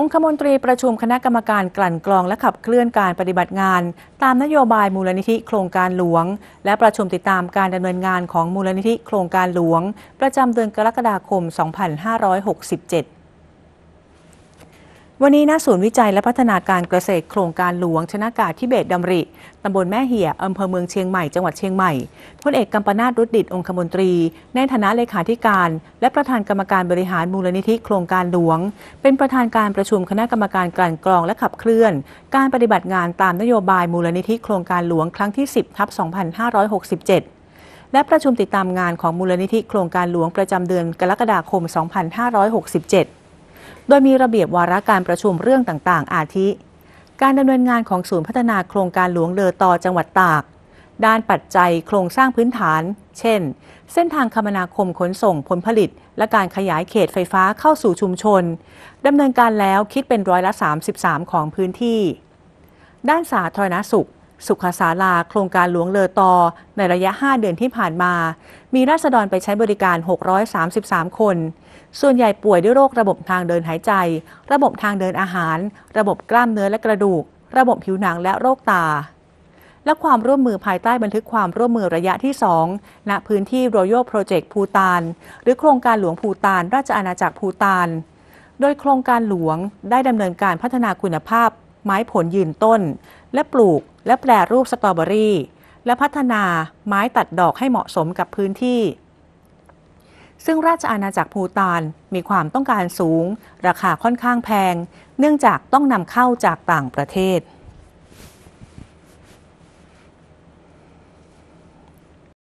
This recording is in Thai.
องคมนตรีประชุมคณะกรรมการกลั่นกรองและขับเคลื่อนการปฏิบัติงานตามนโยบายมูลนิธิโครงการหลวงและประชุมติดตามการดำเนินงานของมูลนิธิโครงการหลวงประจำเดือนกรกฎาคม 2567วันนี้ณนศูนย์วิจัยและพัฒนาการเกษตรโครงการหลวงชนากาศทิเบตดำริตาบลแม่เหียอำเภอเมืองเชียงใหม่จังหวัดเชียงใหม่พลเอกกัมปนาตรุดดิตองคมนตรี ในฐานะเลขาธิการ และประธานกรรมการบริหารมูลนิธิโครงการหลวง เป็นประธานการประชุมคณะกรรมการกลั่นกรองและขับเคลื่อน การปฏิบัติงานตามนโยบายมูลนิธิโครงการหลวงครั้งที่10ทับ2567 และประชุมติดตามงานของมูลนิธิโครงการหลวงประจำเดือนกรกฎาคม 2567โดยมีระเบียบวาระการประชุมเรื่องต่างๆ อาทิ การดำเนินงานของศูนย์พัฒนาโครงการหลวงเลอต่อจังหวัดตาก ด้านปัจจัยโครงสร้างพื้นฐาน เช่น เส้นทางคมนาคมขนส่งผลผลิต และการขยายเขตไฟฟ้าเข้าสู่ชุมชน ดำเนินการแล้วคิดเป็นร้อยละ 33 ของพื้นที่ ด้านสาธารณสุขสุขาศาลา โครงการหลวงเลอตอในระยะ 5 เดือนที่ผ่านมา มีราษฎรไปใช้บริการ 633 คน ส่วนใหญ่ป่วยด้วยโรคระบบทางเดินหายใจ ระบบทางเดินอาหาร ระบบกล้ามเนื้อและกระดูก ระบบผิวหนังและโรคตา และความร่วมมือภายใต้บันทึกความร่วมมือระยะที่ 2 ณพื้นที่ Royal Project ภูตาน หรือโครงการหลวงภูตานราชอาณาจักรภูตาน โดยโครงการหลวงได้ดำเนินการพัฒนาคุณภาพ ไม้ผลยืนต้น และปลูกและแปรรูปสตรอเบอรี่ และพัฒนาไม้ตัดดอกให้เหมาะสมกับพื้นที่ ซึ่งราชอาณาจักรภูตานมีความต้องการสูง ราคาค่อนข้างแพง เนื่องจากต้องนำเข้าจากต่างประเทศ